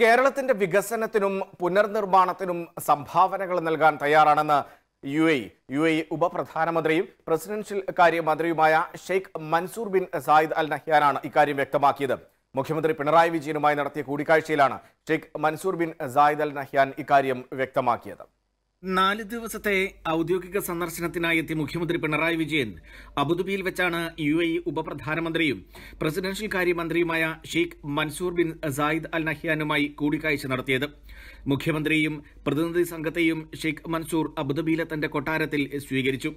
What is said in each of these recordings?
കേരളത്തിന്റെ വികസനത്തിനും പുനർനിർമ്മാണത്തിനും സംഭാവനകൾ നൽകാൻ തയ്യാറാണെന്ന് യു എ യു എ ഉപപ്രധാനമന്ത്രിയും പ്രസിഡൻഷ്യൽ കാര്യമന്ത്രിയുമായ Sheikh Mansour bin Zayed Al നഹ്യാനാണ് ഇക്കാര്യം വ്യക്തമാക്കിയത് മുഖ്യമന്ത്രി പിണറായി വിജയനുമായി നടത്തിയ കൂടിക്കാഴ്ചയിലാണ് Sheikh Mansour bin Zayed Al Nahyan ഇക്കാര്യം വ്യക്തമാക്കിയത് നാല് ദിവസത്തെ ഔദ്യോഗിക സന്ദർശനത്തിനായി എത്തിയ മുഖ്യമന്ത്രി പിണറായി വിജയൻ അബുദാബിയിൽ വെച്ചാണ് യു എ ഉപപ്രധാനമന്ത്രിയും പ്രസിഡൻഷ്യൽ കാര്യമന്ത്രിയുമായ Sheikh Mansour bin Zayed Al നഹ്യാനുമായി കൂടിക്കാഴ്ച നടത്തിയത് മുഖ്യമന്ത്രിയും പ്രതിനിധി സംഘത്തെയും ഷെയ്ഖ് മൻസൂർ അബുദാബിയിലെ തന്റെ കൊട്ടാരത്തിൽ സ്വീകരിച്ചു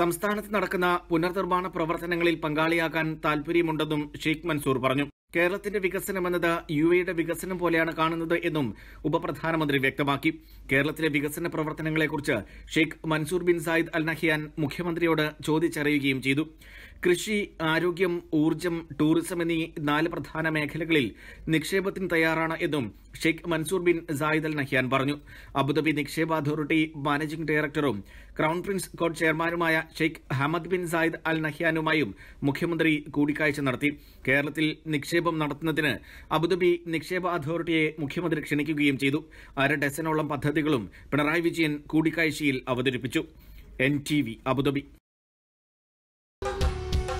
സംസ്ഥാനത്ത് നടക്കുന്ന പുനർനിർമ്മാണ പ്രവർത്തനങ്ങളിൽ പങ്കാളിയാകാൻ താൽപര്യമുണ്ടെന്നും ഷെയ്ഖ് മൻസൂർ പറഞ്ഞു കേരളത്തിന്റെ വികസനം എന്നത് യു എയുടെ വികസനം പോലെയാണ് കാണുന്നത് എന്നും ഉപപ്രധാനമന്ത്രി വ്യക്തമാക്കി കേരളത്തിലെ വികസന പ്രവർത്തനങ്ങളെക്കുറിച്ച് Sheikh Mansour bin Zayed Al Nahyan മുഖ്യമന്ത്രിയോട് ചോദിച്ചറിയുകയും ചെയ്തു കൃഷി ആരോഗ്യം ഊർജം ടൂറിസം എന്നീ നാല് പ്രധാന മേഖലകളിൽ നിക്ഷേപത്തിന് തയ്യാറാണ് എന്നും Sheikh Mansour bin Zayed Al Nahyan പറഞ്ഞു അബുദാബി നിക്ഷേപ അതോറിറ്റി മാനേജിംഗ് ഡയറക്ടറും ക്രൗൺ പ്രിൻസ് കോഡ് ചെയർമാനുമായ Sheikh Hamed bin Zayed Al നഹ്യാനുമായും മുഖ്യമന്ത്രി കൂടിക്കാഴ്ച നടത്തി കേരളത്തിൽ നിക്ഷേപം നടത്തുന്നതിന് അബുദാബി നിക്ഷേപ അതോറിറ്റിയെ മുഖ്യമന്ത്രി ക്ഷണിക്കുകയും ചെയ്തു അര ഡസനോളം പദ്ധതികളും പിണറായി വിജയൻ കൂടിക്കാഴ്ചയിൽ അവതരിപ്പിച്ചു എൻ ടി വി അബുദാബി